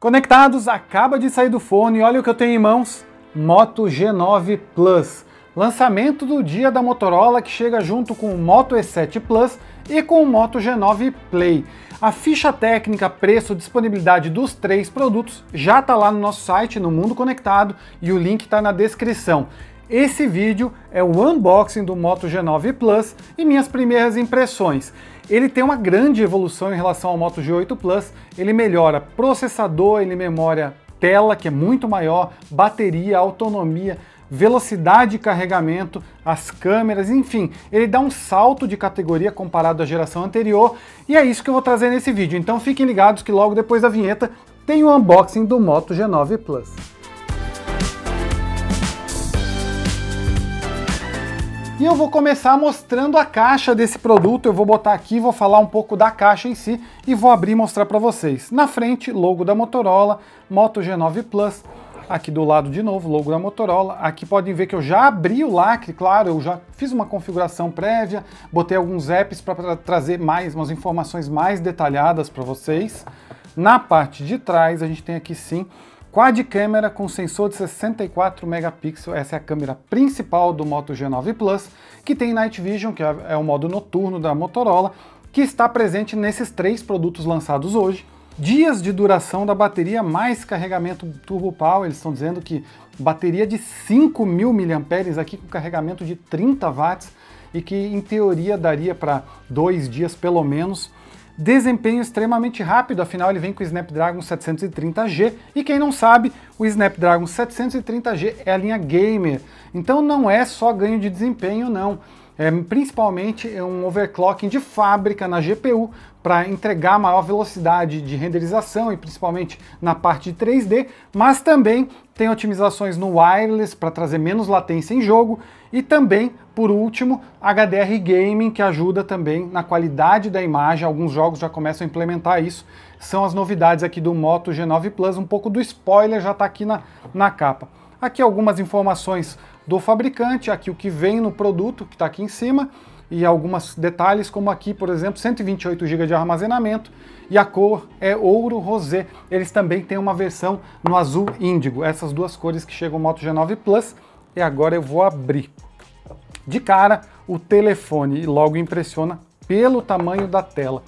Conectados, acaba de sair do forno e olha o que eu tenho em mãos: Moto G9 Plus. Lançamento do dia da Motorola que chega junto com o Moto E7 Plus e com o Moto G9 Play. A ficha técnica, preço, disponibilidade dos três produtos já está lá no nosso site, no Mundo Conectado, e o link está na descrição. Esse vídeo é o unboxing do Moto G9 Plus e minhas primeiras impressões. Ele tem uma grande evolução em relação ao Moto G8 Plus, ele melhora processador, ele memória tela, que é muito maior, bateria, autonomia, velocidade de carregamento, as câmeras, enfim, ele dá um salto de categoria comparado à geração anterior, e é isso que eu vou trazer nesse vídeo. Então fiquem ligados que logo depois da vinheta tem o unboxing do Moto G9 Plus. E eu vou começar mostrando a caixa desse produto, eu vou botar aqui, vou falar um pouco da caixa em si e vou abrir e mostrar para vocês. Na frente, logo da Motorola, Moto G9 Plus, aqui do lado de novo, logo da Motorola. Aqui podem ver que eu já abri o lacre, claro, eu já fiz uma configuração prévia, botei alguns apps para tra trazer mais, umas informações mais detalhadas para vocês. Na parte de trás, a gente tem aqui sim Quad câmera com sensor de 64 megapixels, essa é a câmera principal do Moto G9 Plus, que tem Night Vision, que é, é o modo noturno da Motorola, que está presente nesses três produtos lançados hoje. Dias de duração da bateria mais carregamento turbo power, eles estão dizendo que bateria de 5.000 mAh aqui com carregamento de 30 watts e que em teoria daria para dois dias pelo menos desempenho extremamente rápido, afinal ele vem com o Snapdragon 730G, e quem não sabe, o Snapdragon 730G é a linha gamer, então não é só ganho de desempenho não, é, principalmente é um overclocking de fábrica na GPU para entregar maior velocidade de renderização e principalmente na parte de 3D, mas também tem otimizações no wireless para trazer menos latência em jogo e também, por último, HDR Gaming que ajuda também na qualidade da imagem. Alguns jogos já começam a implementar isso. São as novidades aqui do Moto G9 Plus, um pouco do spoiler já está aqui na, na capa. Aqui algumas informações do fabricante, aqui o que vem no produto, que está aqui em cima, e alguns detalhes, como aqui, por exemplo, 128 GB de armazenamento e a cor é ouro rosé. Eles também têm uma versão no azul índigo, essas duas cores que chegam Moto G9 Plus. E agora eu vou abrir. De cara, o telefone logo impressiona pelo tamanho da tela.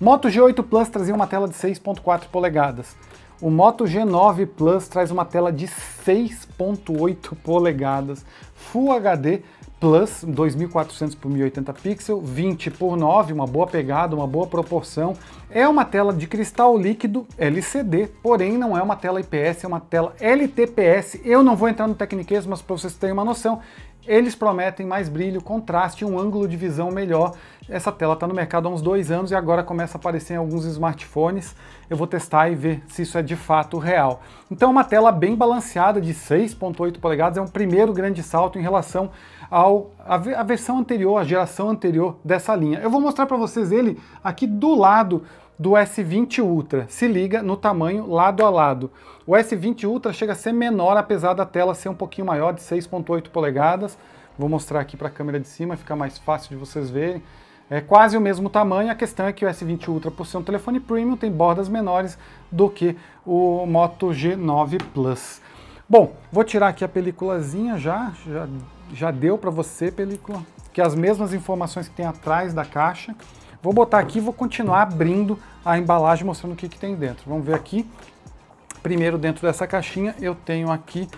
Moto G8 Plus trazia uma tela de 6.4 polegadas. O Moto G9 Plus traz uma tela de 6.8 polegadas, Full HD Plus 2400 por 1080 pixel, 20 por 9, uma boa pegada, uma boa proporção. É uma tela de cristal líquido LCD, porém não é uma tela IPS, é uma tela LTPS. Eu não vou entrar no tecniquez, mas para vocês terem uma noção, eles prometem mais brilho, contraste e um ângulo de visão melhor. Essa tela está no mercado há uns dois anos e agora começa a aparecer em alguns smartphones. Eu vou testar e ver se isso é de fato real. Então, é uma tela bem balanceada de 6,8 polegadas é um primeiro grande salto em relação ao a versão anterior, a geração anterior dessa linha. Eu vou mostrar para vocês ele aqui do lado do S20 Ultra. Se liga no tamanho lado a lado. O S20 Ultra chega a ser menor, apesar da tela ser um pouquinho maior, de 6.8 polegadas. Vou mostrar aqui para a câmera de cima, fica mais fácil de vocês verem. É quase o mesmo tamanho, a questão é que o S20 Ultra, por ser um telefone premium, tem bordas menores do que o Moto G9 Plus. Bom, vou tirar aqui a peliculazinha já, já, já deu para você película, que é as mesmas informações que tem atrás da caixa, Vou botar aqui e vou continuar abrindo a embalagem mostrando o que, que tem dentro. Vamos ver aqui. Primeiro, dentro dessa caixinha, eu tenho aqui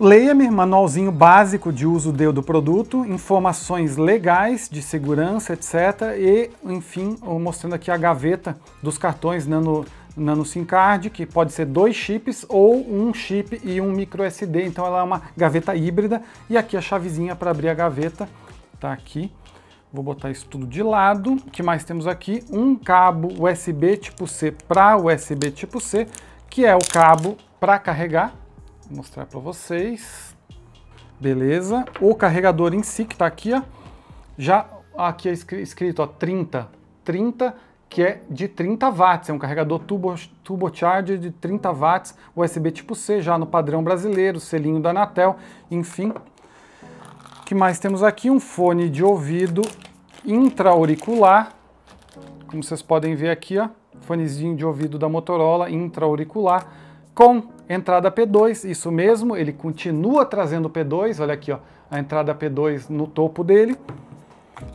Leia-me, manualzinho básico de uso do produto, informações legais de segurança, etc. E, enfim, mostrando aqui a gaveta dos cartões nano, nano SIM card, que pode ser dois chips ou um chip e um micro SD. Então ela é uma gaveta híbrida. E aqui a chavezinha para abrir a gaveta, tá aqui. Vou botar isso tudo de lado. O que mais temos aqui? Um cabo USB tipo C para USB tipo C, que é o cabo para carregar. Vou mostrar para vocês. Beleza. O carregador em si, que está aqui, ó, já aqui é escrito ó, 30, 30, que é de 30 watts, é um carregador turbo, turbocharger de 30 watts, USB tipo C, já no padrão brasileiro, selinho da Anatel, enfim, que mais temos aqui? Um fone de ouvido intra-auricular. Como vocês podem ver aqui, ó, fonezinho de ouvido da Motorola intra-auricular com entrada P2, isso mesmo, ele continua trazendo P2, olha aqui, ó, a entrada P2 no topo dele.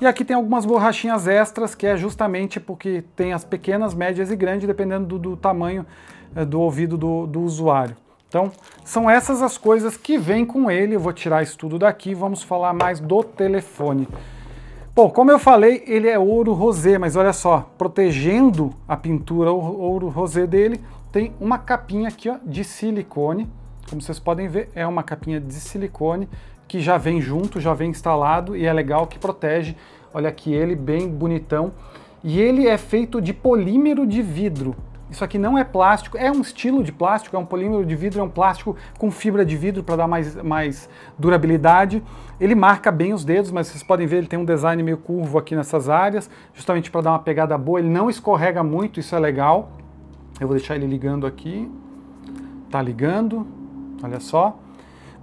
E aqui tem algumas borrachinhas extras, que é justamente porque tem as pequenas, médias e grandes, dependendo do, do tamanho eh, do ouvido do, do usuário. Então, são essas as coisas que vem com ele. Eu vou tirar isso tudo daqui vamos falar mais do telefone. Bom, como eu falei, ele é ouro rosé, mas olha só, protegendo a pintura ouro rosé dele, tem uma capinha aqui ó, de silicone. Como vocês podem ver, é uma capinha de silicone que já vem junto, já vem instalado e é legal que protege. Olha aqui ele, bem bonitão. E ele é feito de polímero de vidro. Isso aqui não é plástico, é um estilo de plástico, é um polímero de vidro, é um plástico com fibra de vidro para dar mais, mais durabilidade. Ele marca bem os dedos, mas vocês podem ver, ele tem um design meio curvo aqui nessas áreas, justamente para dar uma pegada boa. Ele não escorrega muito, isso é legal. Eu vou deixar ele ligando aqui. Tá ligando, olha só.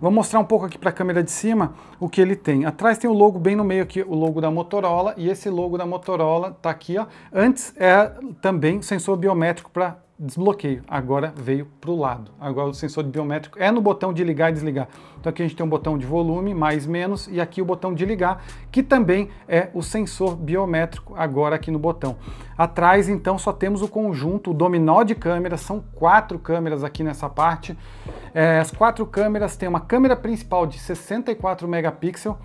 Vou mostrar um pouco aqui para a câmera de cima o que ele tem. Atrás tem o logo bem no meio aqui, o logo da Motorola, e esse logo da Motorola está aqui. Ó. Antes é também sensor biométrico para desbloqueio. Agora veio para o lado. Agora o sensor biométrico é no botão de ligar e desligar. Então aqui a gente tem um botão de volume, mais menos, e aqui o botão de ligar, que também é o sensor biométrico agora aqui no botão. Atrás então só temos o conjunto, o dominó de câmeras, são quatro câmeras aqui nessa parte. É, as quatro câmeras têm uma câmera principal de 64 megapixels,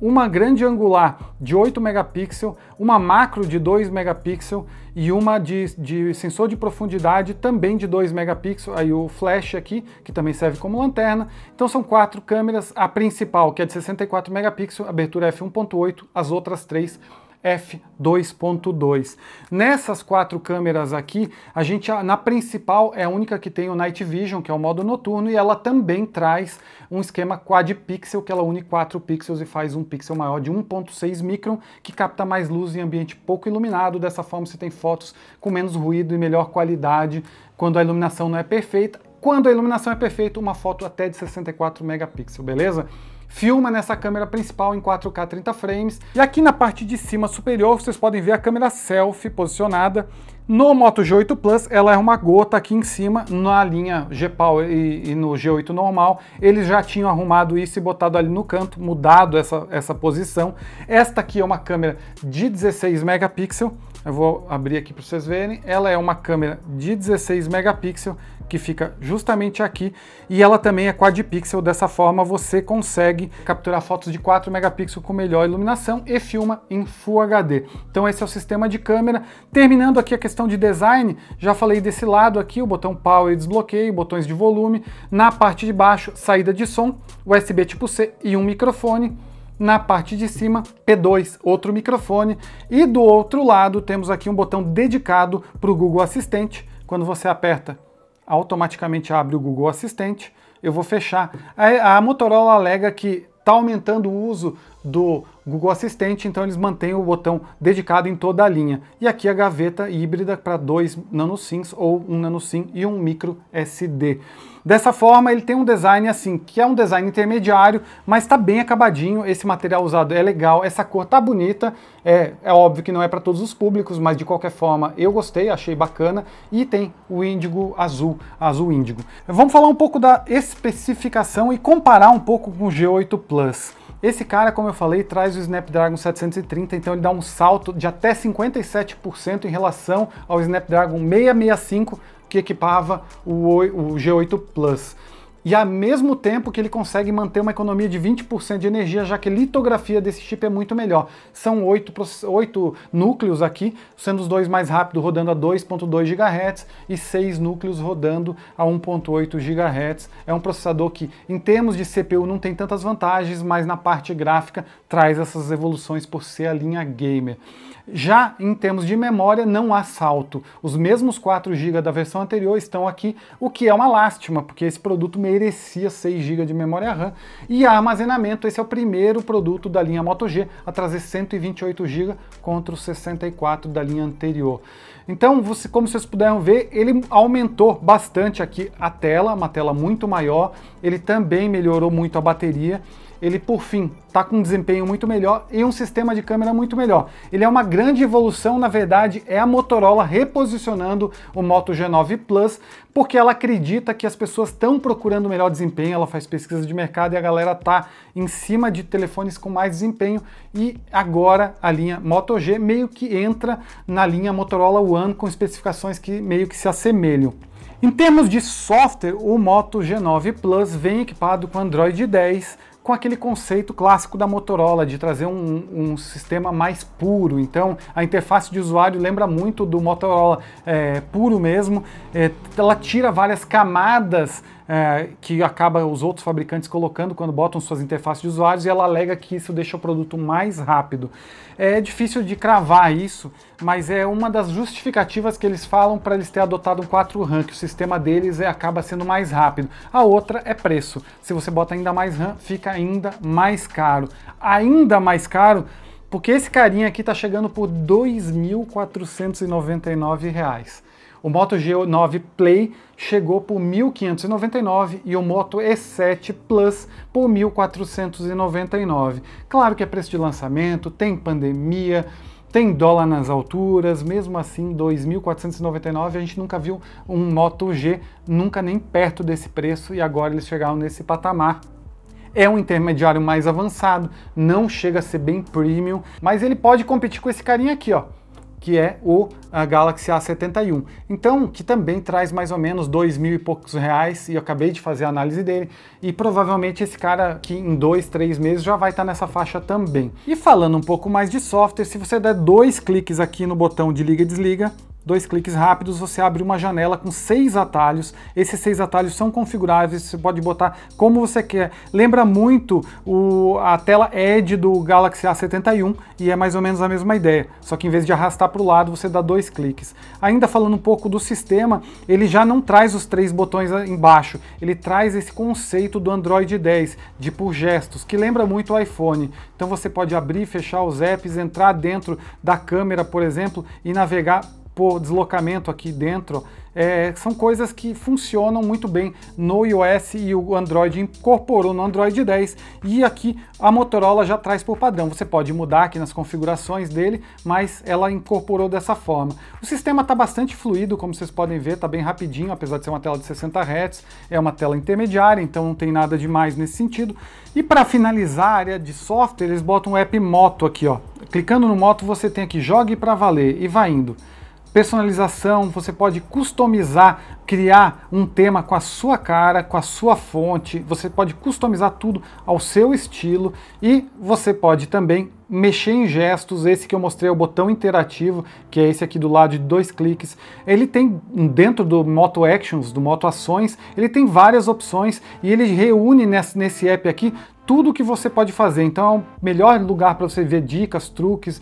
uma grande angular de 8 megapixels, uma macro de 2 megapixels e uma de, de, sensor de profundidade também de 2 megapixels, aí o flash aqui, que também serve como lanterna. Então são quatro câmeras, a principal que é de 64 megapixels, abertura f1.8, as outras três f2.2. Nessas quatro câmeras aqui, a gente na principal é a única que tem o Night Vision, que é o modo noturno, e ela também traz um esquema quad pixel, que ela une quatro pixels e faz um pixel maior de 1.6 micron, que capta mais luz em ambiente pouco iluminado. Dessa forma você tem fotos com menos ruído e melhor qualidade quando a iluminação não é perfeita. Quando a iluminação é perfeita, uma foto até de 64 megapixels, beleza? filma nessa câmera principal em 4K 30 frames. E aqui na parte de cima superior vocês podem ver a câmera selfie posicionada no Moto G8 Plus, ela é uma gota aqui em cima, na linha G-Power e, e, no G8 normal. Eles já tinham arrumado isso e botado ali no canto, mudado essa, essa posição. Esta aqui é uma câmera de 16 megapixels. Eu vou abrir aqui para vocês verem. Ela é uma câmera de 16 megapixels, que fica justamente aqui. E ela também é pixel dessa forma você consegue capturar fotos de 4 megapixels com melhor iluminação e filma em Full HD. Então esse é o sistema de câmera. Terminando aqui a questão questão de design, já falei desse lado aqui, o botão power e desbloqueio, botões de volume. Na parte de baixo, saída de som, USB tipo C e um microfone. Na parte de cima, P2, outro microfone. E do outro lado, temos aqui um botão dedicado para o Google Assistente. Quando você aperta, automaticamente abre o Google Assistente. Eu vou fechar. A, a Motorola alega que está aumentando o uso do Google Assistente, então eles mantêm o botão dedicado em toda a linha. E aqui a gaveta híbrida para dois nanosims ou um nanosim e um micro SD. Dessa forma, ele tem um design assim, que é um design intermediário, mas está bem acabadinho, esse material usado é legal, essa cor tá bonita, é, é óbvio que não é para todos os públicos, mas de qualquer forma eu gostei, achei bacana, e tem o índigo azul, azul índigo. Vamos falar um pouco da especificação e comparar um pouco com o G8 Plus. Esse cara, como eu falei, traz o Snapdragon 730, então ele dá um salto de até 57% em relação ao Snapdragon 665, que equipava o G8 Plus e ao mesmo tempo que ele consegue manter uma economia de 20% de energia, já que a litografia desse chip é muito melhor. São oito, oito núcleos aqui, sendo os dois mais rápidos rodando a 2.2 GHz e seis núcleos rodando a 1.8 GHz. É um processador que, em termos de CPU, não tem tantas vantagens, mas na parte gráfica traz essas evoluções por ser a linha gamer. Já em termos de memória, não há salto. Os mesmos 4 GB da versão anterior estão aqui, o que é uma lástima, porque esse produto merecia 6 GB de memória RAM. E armazenamento, esse é o primeiro produto da linha Moto G a trazer 128 GB contra os 64 da linha anterior. Então, você, como vocês puderam ver, ele aumentou bastante aqui a tela, uma tela muito maior, ele também melhorou muito a bateria, ele por fim está com um desempenho muito melhor e um sistema de câmera muito melhor. Ele é uma grande evolução, na verdade, é a Motorola reposicionando o Moto G9 Plus, porque ela acredita que as pessoas estão procurando melhor desempenho, ela faz pesquisa de mercado e a galera está em cima de telefones com mais desempenho e agora a linha Moto G meio que entra na linha Motorola One com especificações que meio que se assemelham. Em termos de software, o Moto G9 Plus vem equipado com Android 10, com aquele conceito clássico da Motorola de trazer um, um sistema mais puro. Então, a interface de usuário lembra muito do Motorola é, puro mesmo. É, ela tira várias camadas é, que acaba os outros fabricantes colocando quando botam suas interfaces de usuários e ela alega que isso deixa o produto mais rápido. É difícil de cravar isso, mas é uma das justificativas que eles falam para eles terem adotado um 4RAM, que o sistema deles é, acaba sendo mais rápido. A outra é preço. Se você bota ainda mais RAM, fica ainda mais caro. Ainda mais caro porque esse carinha aqui está chegando por R$ 2.499. O Moto G9 Play chegou por 1.599 e o Moto E7 Plus por 1.499. Claro que é preço de lançamento, tem pandemia, tem dólar nas alturas, mesmo assim 2.499 a gente nunca viu um Moto G nunca nem perto desse preço e agora eles chegaram nesse patamar é um intermediário mais avançado, não chega a ser bem premium, mas ele pode competir com esse carinha aqui, ó que é o Galaxy A71. Então, que também traz mais ou menos dois mil e poucos reais, e eu acabei de fazer a análise dele, e provavelmente esse cara aqui em dois, três meses já vai estar tá nessa faixa também. E falando um pouco mais de software, se você der dois cliques aqui no botão de liga e desliga, dois cliques rápidos, você abre uma janela com seis atalhos. Esses seis atalhos são configuráveis, você pode botar como você quer. Lembra muito o, a tela Edge do Galaxy A71 e é mais ou menos a mesma ideia, só que em vez de arrastar para o lado, você dá dois cliques. Ainda falando um pouco do sistema, ele já não traz os três botões embaixo, ele traz esse conceito do Android 10, de por gestos, que lembra muito o iPhone. Então você pode abrir fechar os apps, entrar dentro da câmera, por exemplo, e navegar por deslocamento aqui dentro, é, são coisas que funcionam muito bem no iOS e o Android incorporou no Android 10 e aqui a Motorola já traz por padrão. Você pode mudar aqui nas configurações dele, mas ela incorporou dessa forma. O sistema está bastante fluido, como vocês podem ver, está bem rapidinho, apesar de ser uma tela de 60 Hz, é uma tela intermediária, então não tem nada demais nesse sentido. E para finalizar a área de software, eles botam o app Moto aqui, ó. Clicando no Moto, você tem aqui Jogue para Valer e vai indo personalização, você pode customizar, criar um tema com a sua cara, com a sua fonte, você pode customizar tudo ao seu estilo e você pode também mexer em gestos, esse que eu mostrei é o botão interativo, que é esse aqui do lado de dois cliques. Ele tem dentro do Moto Actions, do Moto Ações, ele tem várias opções e ele reúne nesse, nesse app aqui tudo que você pode fazer. Então é o melhor lugar para você ver dicas, truques,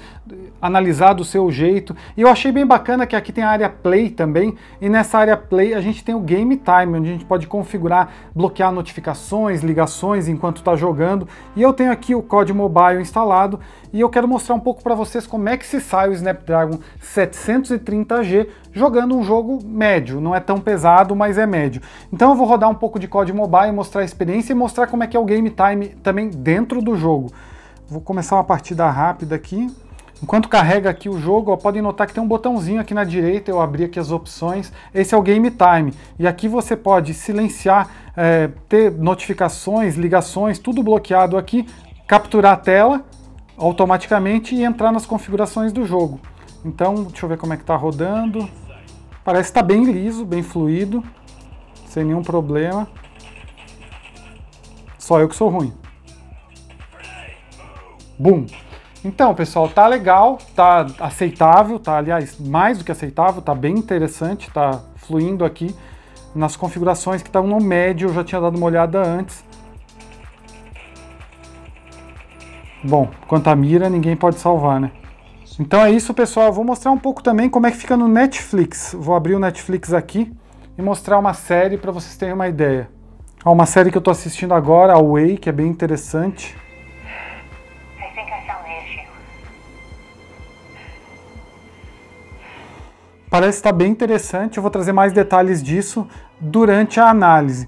analisar do seu jeito. E eu achei bem bacana que aqui tem a área Play também, e nessa área Play a gente tem o Game Time, onde a gente pode configurar, bloquear notificações, ligações enquanto está jogando. E eu tenho aqui o Code mobile instalado, e eu quero mostrar um pouco para vocês como é que se sai o Snapdragon 730G jogando um jogo médio, não é tão pesado, mas é médio. Então eu vou rodar um pouco de Code mobile, mostrar a experiência e mostrar como é que é o Game Time também dentro do jogo. Vou começar uma partida rápida aqui. Enquanto carrega aqui o jogo, ó, podem notar que tem um botãozinho aqui na direita, eu abri aqui as opções, esse é o Game Time, e aqui você pode silenciar, é, ter notificações, ligações, tudo bloqueado aqui, capturar a tela automaticamente e entrar nas configurações do jogo. Então, deixa eu ver como é que está rodando, parece que está bem liso, bem fluido, sem nenhum problema, só eu que sou ruim. Boom! Então, pessoal, tá legal, tá aceitável, tá, aliás, mais do que aceitável, tá bem interessante, tá fluindo aqui nas configurações que estão no médio, eu já tinha dado uma olhada antes. Bom, quanto à mira, ninguém pode salvar, né? Então é isso, pessoal. Eu vou mostrar um pouco também como é que fica no Netflix. Vou abrir o Netflix aqui e mostrar uma série para vocês terem uma ideia. Há uma série que eu estou assistindo agora, a Way, que é bem interessante. Parece estar bem interessante, eu vou trazer mais detalhes disso durante a análise.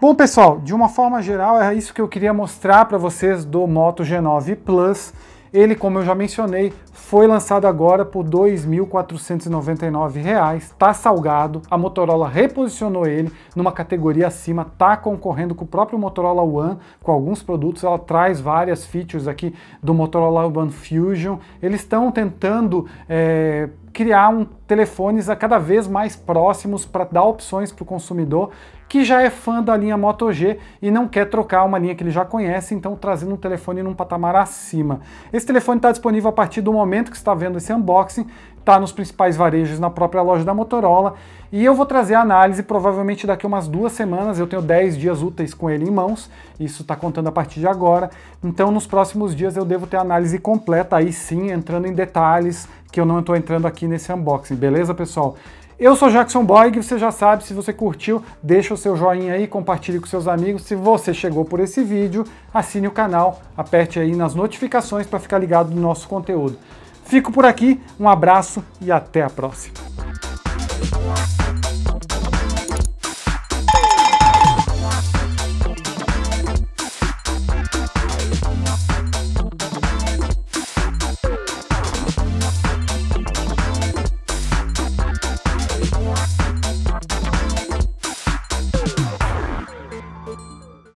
Bom, pessoal, de uma forma geral, é isso que eu queria mostrar para vocês do Moto G9 Plus. Ele, como eu já mencionei, foi lançado agora por R$ 2.499, está salgado, a Motorola reposicionou ele numa categoria acima, está concorrendo com o próprio Motorola One, com alguns produtos, ela traz várias features aqui do Motorola One Fusion, eles estão tentando é, criar um, telefones a cada vez mais próximos para dar opções para o consumidor que já é fã da linha Moto G e não quer trocar uma linha que ele já conhece, então trazendo um telefone num patamar acima. Esse telefone está disponível a partir do momento que está vendo esse unboxing, está nos principais varejos, na própria loja da Motorola, e eu vou trazer a análise provavelmente daqui umas duas semanas, eu tenho 10 dias úteis com ele em mãos, isso está contando a partir de agora, então nos próximos dias eu devo ter a análise completa, aí sim, entrando em detalhes, que eu não estou entrando aqui nesse unboxing, beleza, pessoal? Eu sou Jackson Boy, você já sabe, se você curtiu, deixa o seu joinha aí, compartilhe com seus amigos. Se você chegou por esse vídeo, assine o canal, aperte aí nas notificações para ficar ligado no nosso conteúdo. Fico por aqui, um abraço e até a próxima.